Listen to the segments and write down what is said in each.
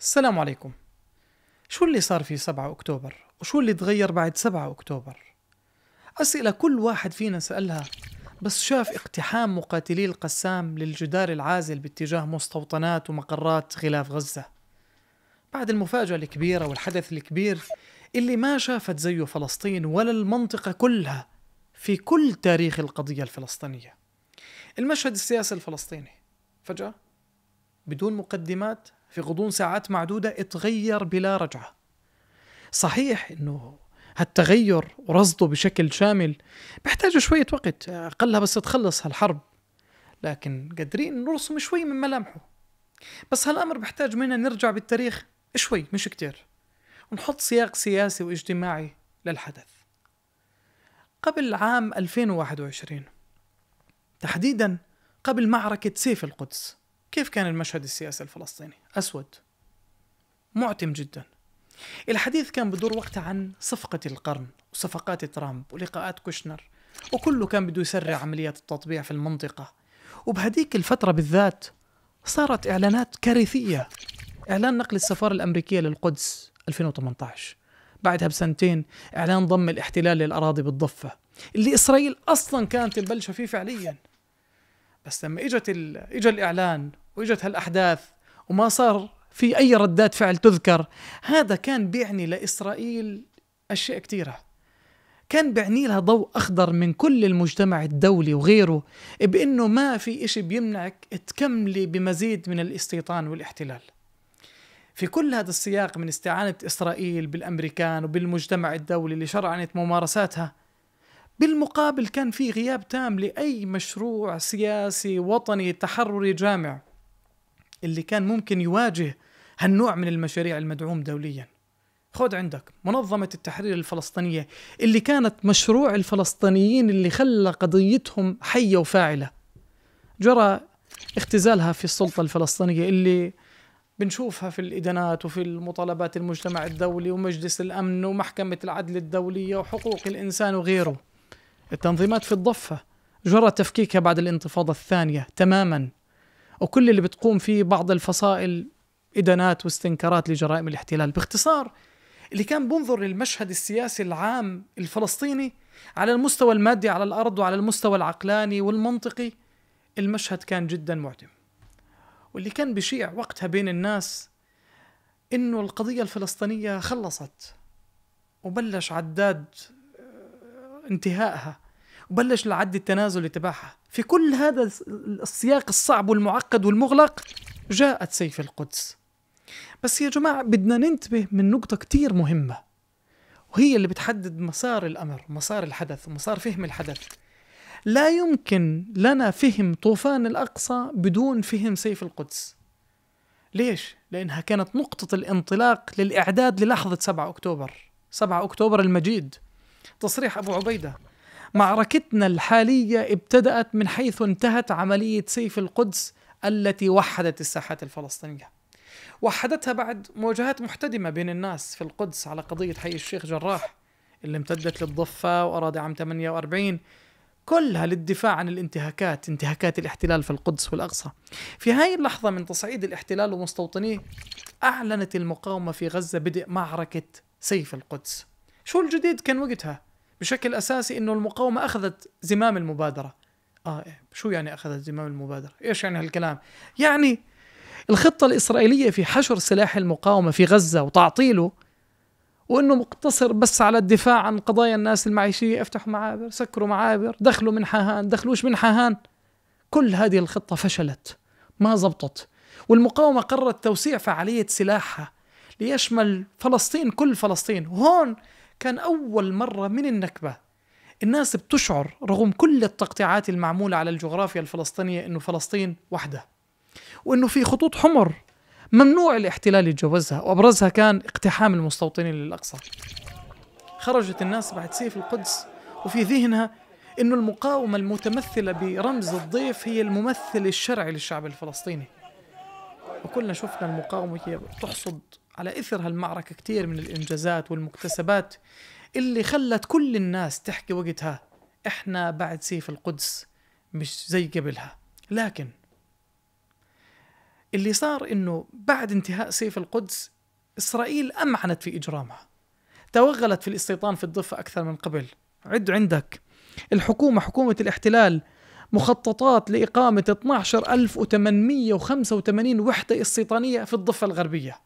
السلام عليكم شو اللي صار في 7 أكتوبر؟ وشو اللي تغير بعد 7 أكتوبر؟ أسئلة كل واحد فينا سألها بس شاف اقتحام مقاتلي القسام للجدار العازل باتجاه مستوطنات ومقرات غلاف غزة بعد المفاجأة الكبيرة والحدث الكبير اللي ما شافت زيه فلسطين ولا المنطقة كلها في كل تاريخ القضية الفلسطينية المشهد السياسي الفلسطيني فجأة بدون مقدمات في غضون ساعات معدودة اتغير بلا رجعة صحيح أنه هالتغير ورصده بشكل شامل بحتاج شوية وقت أقلها بس تخلص هالحرب لكن قادرين نرسم شوي من ملامحه بس هالأمر بحتاج منا نرجع بالتاريخ شوي مش كتير ونحط سياق سياسي واجتماعي للحدث قبل عام 2021 تحديدا قبل معركة سيف القدس كيف كان المشهد السياسي الفلسطيني؟ أسود معتم جدا الحديث كان بدور وقتها عن صفقة القرن وصفقات ترامب ولقاءات كوشنر وكله كان بده يسرع عمليات التطبيع في المنطقة وبهديك الفترة بالذات صارت إعلانات كارثية إعلان نقل السفارة الأمريكية للقدس 2018 بعدها بسنتين إعلان ضم الاحتلال للأراضي بالضفة اللي إسرائيل أصلا كانت مبلشة فيه فعليا بس لما إجت إجا الإعلان واجت هالاحداث وما صار في اي ردات فعل تذكر هذا كان بيعني لاسرائيل اشياء كثيره كان بيعني لها ضوء اخضر من كل المجتمع الدولي وغيره بانه ما في إشي بيمنعك تكملي بمزيد من الاستيطان والاحتلال في كل هذا السياق من استعانة إسرائيل بالأمريكان وبالمجتمع الدولي اللي شرعنت ممارساتها بالمقابل كان في غياب تام لأي مشروع سياسي وطني تحرري جامع اللي كان ممكن يواجه هالنوع من المشاريع المدعوم دوليا خد عندك منظمة التحرير الفلسطينية اللي كانت مشروع الفلسطينيين اللي خلى قضيتهم حية وفاعلة جرى اختزالها في السلطة الفلسطينية اللي بنشوفها في الإدانات وفي المطالبات المجتمع الدولي ومجلس الأمن ومحكمة العدل الدولية وحقوق الإنسان وغيره التنظيمات في الضفة جرى تفكيكها بعد الانتفاضة الثانية تماما وكل اللي بتقوم فيه بعض الفصائل إدانات واستنكارات لجرائم الاحتلال باختصار اللي كان بنظر للمشهد السياسي العام الفلسطيني على المستوى المادي على الأرض وعلى المستوى العقلاني والمنطقي المشهد كان جدا معدم واللي كان بشيع وقتها بين الناس انه القضيه الفلسطينيه خلصت وبلش عداد آه، انتهائها وبلش العد التنازلي تبعها في كل هذا السياق الصعب والمعقد والمغلق جاءت سيف القدس بس يا جماعة بدنا ننتبه من نقطة كتير مهمة وهي اللي بتحدد مسار الأمر مسار الحدث ومسار فهم الحدث لا يمكن لنا فهم طوفان الأقصى بدون فهم سيف القدس ليش؟ لأنها كانت نقطة الانطلاق للإعداد للحظة 7 أكتوبر 7 أكتوبر المجيد تصريح أبو عبيدة معركتنا الحالية ابتدأت من حيث انتهت عملية سيف القدس التي وحدت الساحات الفلسطينية وحدتها بعد مواجهات محتدمة بين الناس في القدس على قضية حي الشيخ جراح اللي امتدت للضفة وأراضي عام 48 كلها للدفاع عن الانتهاكات انتهاكات الاحتلال في القدس والأقصى في هاي اللحظة من تصعيد الاحتلال ومستوطنيه أعلنت المقاومة في غزة بدء معركة سيف القدس شو الجديد كان وقتها بشكل اساسي انه المقاومه اخذت زمام المبادره اه إيه، شو يعني اخذت زمام المبادره ايش يعني هالكلام يعني الخطه الاسرائيليه في حشر سلاح المقاومه في غزه وتعطيله وانه مقتصر بس على الدفاع عن قضايا الناس المعيشيه افتحوا معابر سكروا معابر دخلوا حهان دخلوش حهان كل هذه الخطه فشلت ما زبطت والمقاومه قررت توسيع فعاليه سلاحها ليشمل فلسطين كل فلسطين هون كان أول مرة من النكبة الناس بتشعر رغم كل التقطيعات المعمولة على الجغرافيا الفلسطينية أنه فلسطين وحدة وأنه في خطوط حمر ممنوع الاحتلال يتجاوزها وأبرزها كان اقتحام المستوطنين للأقصى خرجت الناس بعد سيف القدس وفي ذهنها أن المقاومة المتمثلة برمز الضيف هي الممثل الشرعي للشعب الفلسطيني وكلنا شفنا المقاومة هي بتحصد على إثر هالمعركة كتير من الإنجازات والمكتسبات اللي خلت كل الناس تحكي وقتها إحنا بعد سيف القدس مش زي قبلها لكن اللي صار إنه بعد انتهاء سيف القدس إسرائيل أمعنت في إجرامها توغلت في الاستيطان في الضفة أكثر من قبل عد عندك الحكومة حكومة الاحتلال مخططات لإقامة 12885 وحدة استيطانية في الضفة الغربية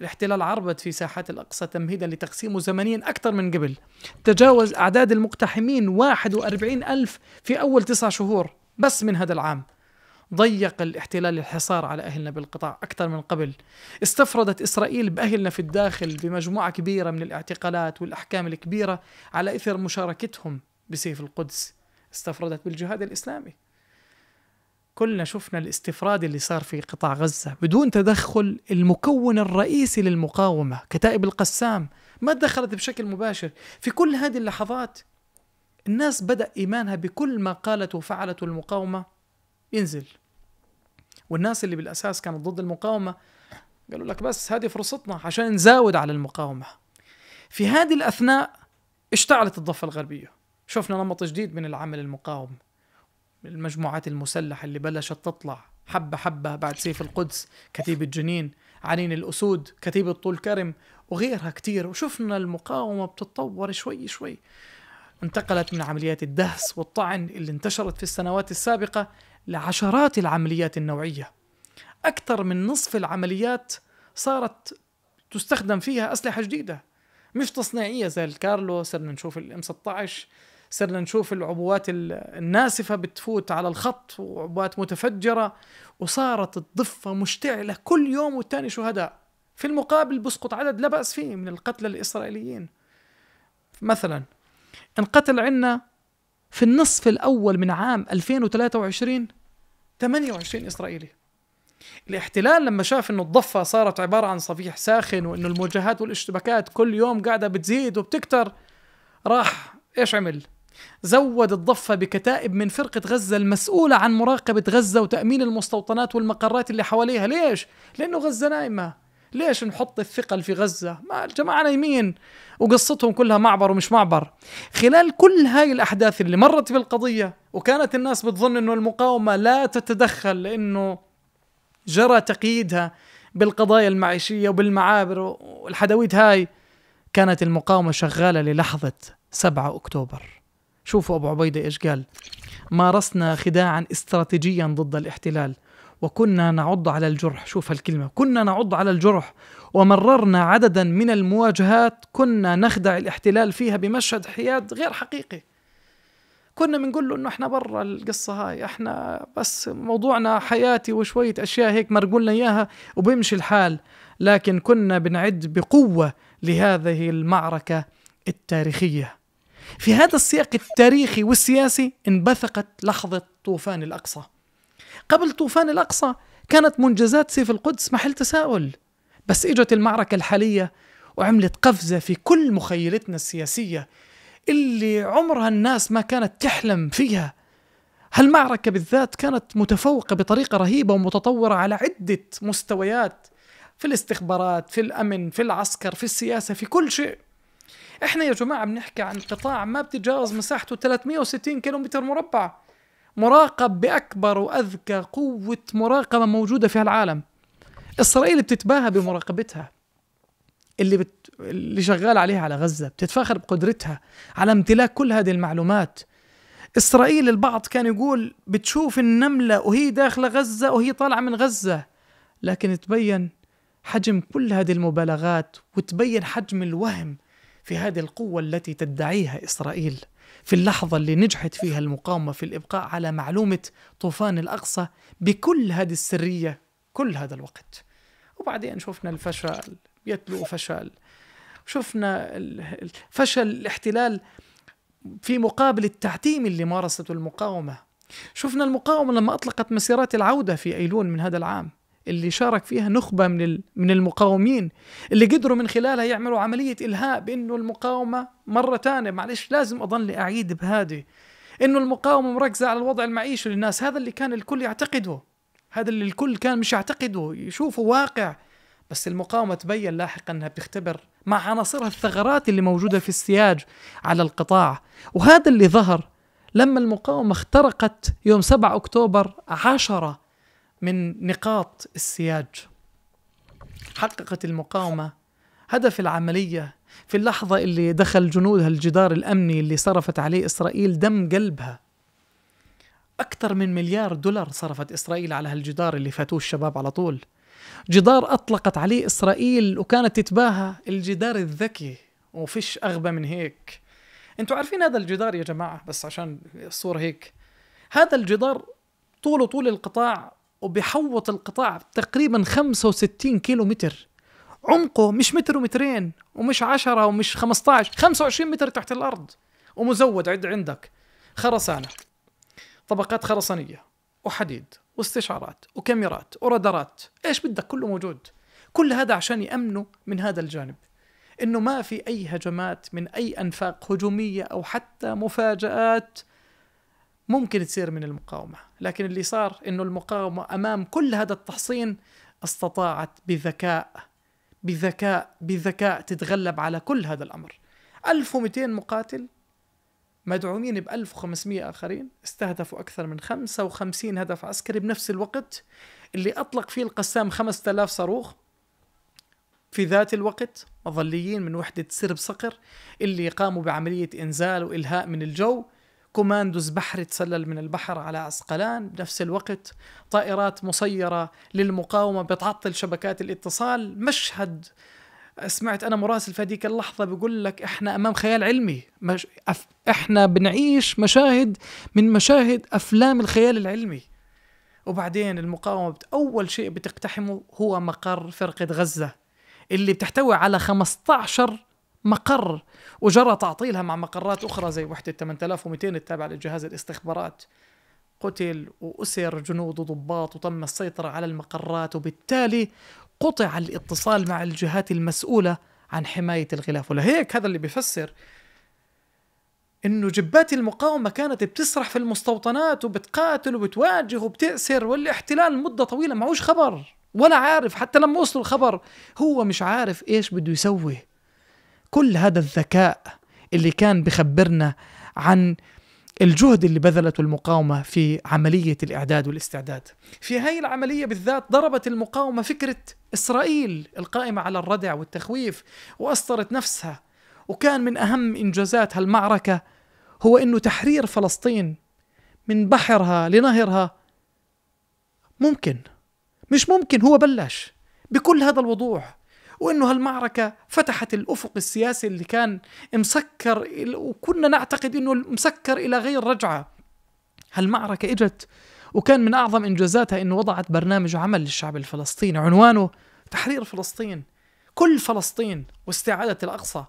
الاحتلال عربت في ساحات الأقصى تمهيدا لتقسيمه زمنيا أكثر من قبل تجاوز أعداد المقتحمين 41 ألف في أول تسع شهور بس من هذا العام ضيق الاحتلال الحصار على أهلنا بالقطاع أكثر من قبل استفردت إسرائيل بأهلنا في الداخل بمجموعة كبيرة من الاعتقالات والأحكام الكبيرة على إثر مشاركتهم بسيف القدس استفردت بالجهاد الإسلامي كلنا شفنا الاستفراد اللي صار في قطاع غزة بدون تدخل المكون الرئيسي للمقاومة كتائب القسام ما دخلت بشكل مباشر في كل هذه اللحظات الناس بدأ إيمانها بكل ما قالت وفعلته المقاومة ينزل والناس اللي بالأساس كانت ضد المقاومة قالوا لك بس هذه فرصتنا عشان نزاود على المقاومة في هذه الأثناء اشتعلت الضفة الغربية شفنا نمط جديد من العمل المقاوم المجموعات المسلحة اللي بلشت تطلع حبة حبة بعد سيف القدس كتيبة جنين عنين الأسود كتيبة طول كرم وغيرها كتير وشفنا المقاومة بتتطور شوي شوي انتقلت من عمليات الدهس والطعن اللي انتشرت في السنوات السابقة لعشرات العمليات النوعية أكثر من نصف العمليات صارت تستخدم فيها أسلحة جديدة مش تصنيعية زي الكارلو صرنا نشوف الام 16 صرنا نشوف العبوات الناسفه بتفوت على الخط وعبوات متفجره وصارت الضفه مشتعله كل يوم والتاني شهداء في المقابل بسقط عدد لا باس فيه من القتلى الاسرائيليين مثلا انقتل عندنا في النصف الاول من عام 2023 28 اسرائيلي الاحتلال لما شاف انه الضفه صارت عباره عن صفيح ساخن وانه المواجهات والاشتباكات كل يوم قاعده بتزيد وبتكتر راح ايش عمل؟ زود الضفة بكتائب من فرقة غزة المسؤولة عن مراقبة غزة وتأمين المستوطنات والمقرات اللي حواليها ليش؟ لأنه غزة نايمة ليش نحط الثقل في غزة؟ ما الجماعة نايمين وقصتهم كلها معبر ومش معبر خلال كل هاي الأحداث اللي مرت بالقضية وكانت الناس بتظن أنه المقاومة لا تتدخل لأنه جرى تقييدها بالقضايا المعيشية وبالمعابر والحدويت هاي كانت المقاومة شغالة للحظة 7 أكتوبر شوفوا أبو عبيدة إيش قال مارسنا خداعا استراتيجيا ضد الاحتلال وكنا نعض على الجرح شوف هالكلمة كنا نعض على الجرح ومررنا عددا من المواجهات كنا نخدع الاحتلال فيها بمشهد حياد غير حقيقي كنا بنقول له انه احنا برا القصة هاي احنا بس موضوعنا حياتي وشوية اشياء هيك مرقوا لنا اياها وبيمشي الحال لكن كنا بنعد بقوة لهذه المعركة التاريخية في هذا السياق التاريخي والسياسي انبثقت لحظة طوفان الأقصى قبل طوفان الأقصى كانت منجزات سيف القدس محل تساؤل بس إجت المعركة الحالية وعملت قفزة في كل مخيلتنا السياسية اللي عمرها الناس ما كانت تحلم فيها هالمعركة بالذات كانت متفوقة بطريقة رهيبة ومتطورة على عدة مستويات في الاستخبارات في الأمن في العسكر في السياسة في كل شيء احنا يا جماعه بنحكي عن قطاع ما بتتجاوز مساحته 360 كيلو متر مربع مراقب باكبر واذكى قوه مراقبه موجوده في العالم اسرائيل بتتباهى بمراقبتها اللي بت... اللي شغال عليها على غزه بتتفاخر بقدرتها على امتلاك كل هذه المعلومات اسرائيل البعض كان يقول بتشوف النمله وهي داخله غزه وهي طالعه من غزه لكن تبين حجم كل هذه المبالغات وتبين حجم الوهم في هذه القوة التي تدعيها إسرائيل في اللحظة اللي نجحت فيها المقاومة في الإبقاء على معلومة طوفان الأقصى بكل هذه السرية كل هذا الوقت وبعدين شفنا الفشل يتلو فشل شفنا فشل الاحتلال في مقابل التعتيم اللي مارسته المقاومة شفنا المقاومة لما أطلقت مسيرات العودة في أيلول من هذا العام اللي شارك فيها نخبه من من المقاومين اللي قدروا من خلالها يعملوا عمليه الهاء بانه المقاومه مره ثانيه معلش لازم اظل اعيد بهذه انه المقاومه مركزه على الوضع المعيشي للناس هذا اللي كان الكل يعتقده هذا اللي الكل كان مش يعتقده يشوفه واقع بس المقاومه تبين لاحقا انها بتختبر مع عناصرها الثغرات اللي موجوده في السياج على القطاع وهذا اللي ظهر لما المقاومة اخترقت يوم 7 أكتوبر 10 من نقاط السياج حققت المقاومة هدف العملية في اللحظة اللي دخل جنودها الجدار الأمني اللي صرفت عليه إسرائيل دم قلبها أكثر من مليار دولار صرفت إسرائيل على هالجدار اللي فاتوه الشباب على طول جدار أطلقت عليه إسرائيل وكانت تتباهى الجدار الذكي وفيش أغبى من هيك انتوا عارفين هذا الجدار يا جماعة بس عشان الصورة هيك هذا الجدار طوله طول القطاع وبيحوط القطاع تقريبا 65 كيلو متر عمقه مش متر ومترين ومش 10 ومش 15 25 متر تحت الارض ومزود عد عندك خرسانه طبقات خرسانيه وحديد واستشعارات وكاميرات ورادارات ايش بدك كله موجود كل هذا عشان يامنوا من هذا الجانب انه ما في اي هجمات من اي انفاق هجوميه او حتى مفاجات ممكن تصير من المقاومة لكن اللي صار أنه المقاومة أمام كل هذا التحصين استطاعت بذكاء بذكاء بذكاء تتغلب على كل هذا الأمر 1200 مقاتل مدعومين ب 1500 آخرين استهدفوا أكثر من 55 هدف عسكري بنفس الوقت اللي أطلق فيه القسام 5000 صاروخ في ذات الوقت مظليين من وحدة سرب صقر اللي قاموا بعملية إنزال وإلهاء من الجو كوماندوز بحر تسلل من البحر على عسقلان بنفس الوقت طائرات مسيرة للمقاومة بتعطل شبكات الاتصال مشهد سمعت أنا مراسل في هذيك اللحظة بيقول لك إحنا أمام خيال علمي مش إحنا بنعيش مشاهد من مشاهد أفلام الخيال العلمي وبعدين المقاومة أول شيء بتقتحمه هو مقر فرقة غزة اللي بتحتوي على 15 مقر وجرى تعطيلها مع مقرات أخرى زي وحدة 8200 التابعة لجهاز الاستخبارات قتل وأسر جنود وضباط وتم السيطرة على المقرات وبالتالي قطع الاتصال مع الجهات المسؤولة عن حماية الغلاف ولهيك هذا اللي بيفسر انه جبات المقاومة كانت بتسرح في المستوطنات وبتقاتل وبتواجه وبتأسر والاحتلال مدة طويلة معوش خبر ولا عارف حتى لما وصلوا الخبر هو مش عارف ايش بده يسوي كل هذا الذكاء اللي كان بخبرنا عن الجهد اللي بذلته المقاومة في عملية الإعداد والاستعداد في هاي العملية بالذات ضربت المقاومة فكرة إسرائيل القائمة على الردع والتخويف وأسطرت نفسها وكان من أهم إنجازات هالمعركة هو أنه تحرير فلسطين من بحرها لنهرها ممكن مش ممكن هو بلش بكل هذا الوضوح وانه هالمعركه فتحت الافق السياسي اللي كان مسكر وكنا نعتقد انه مسكر الى غير رجعه هالمعركه اجت وكان من اعظم انجازاتها انه وضعت برنامج عمل للشعب الفلسطيني عنوانه تحرير فلسطين كل فلسطين واستعاده الاقصى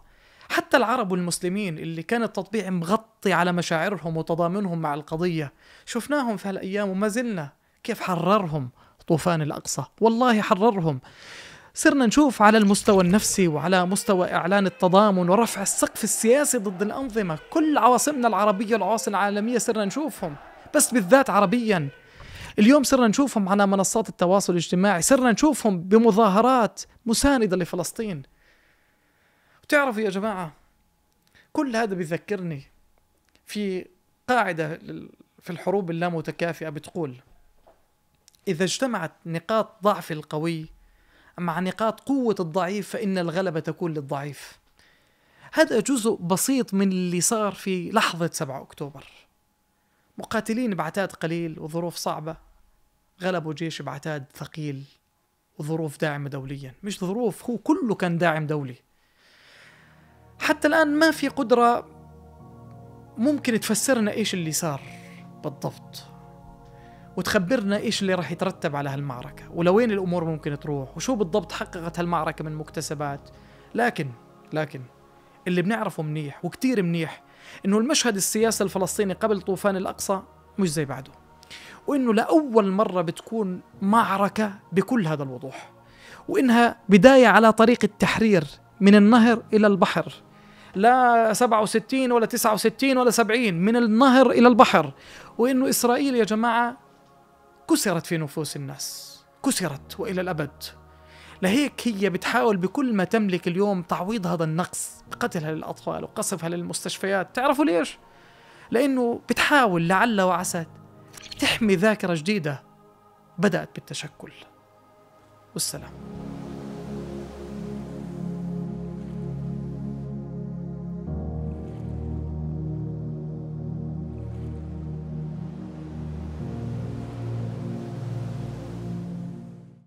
حتى العرب والمسلمين اللي كان التطبيع مغطي على مشاعرهم وتضامنهم مع القضيه شفناهم في هالايام وما زلنا كيف حررهم طوفان الاقصى والله حررهم صرنا نشوف على المستوى النفسي وعلى مستوى إعلان التضامن ورفع السقف السياسي ضد الأنظمة كل عواصمنا العربية والعواصم العالمية صرنا نشوفهم بس بالذات عربيا اليوم صرنا نشوفهم على منصات التواصل الاجتماعي صرنا نشوفهم بمظاهرات مساندة لفلسطين وتعرفوا يا جماعة كل هذا بيذكرني في قاعدة في الحروب اللامتكافئة بتقول إذا اجتمعت نقاط ضعف القوي مع نقاط قوة الضعيف فإن الغلبة تكون للضعيف هذا جزء بسيط من اللي صار في لحظة 7 أكتوبر مقاتلين بعتاد قليل وظروف صعبة غلبوا جيش بعتاد ثقيل وظروف داعمة دوليا مش ظروف هو كله كان داعم دولي حتى الآن ما في قدرة ممكن تفسرنا إيش اللي صار بالضبط وتخبرنا ايش اللي راح يترتب على هالمعركه ولوين الامور ممكن تروح وشو بالضبط حققت هالمعركه من مكتسبات لكن لكن اللي بنعرفه منيح وكتير منيح انه المشهد السياسي الفلسطيني قبل طوفان الاقصى مش زي بعده وانه لاول مره بتكون معركه بكل هذا الوضوح وانها بدايه على طريق التحرير من النهر الى البحر لا 67 ولا 69 ولا 70 من النهر الى البحر وانه اسرائيل يا جماعه كسرت في نفوس الناس كسرت والى الابد لهيك هي بتحاول بكل ما تملك اليوم تعويض هذا النقص بقتلها للاطفال وقصفها للمستشفيات تعرفوا ليش لانه بتحاول لعل وعسى تحمي ذاكره جديده بدات بالتشكل والسلام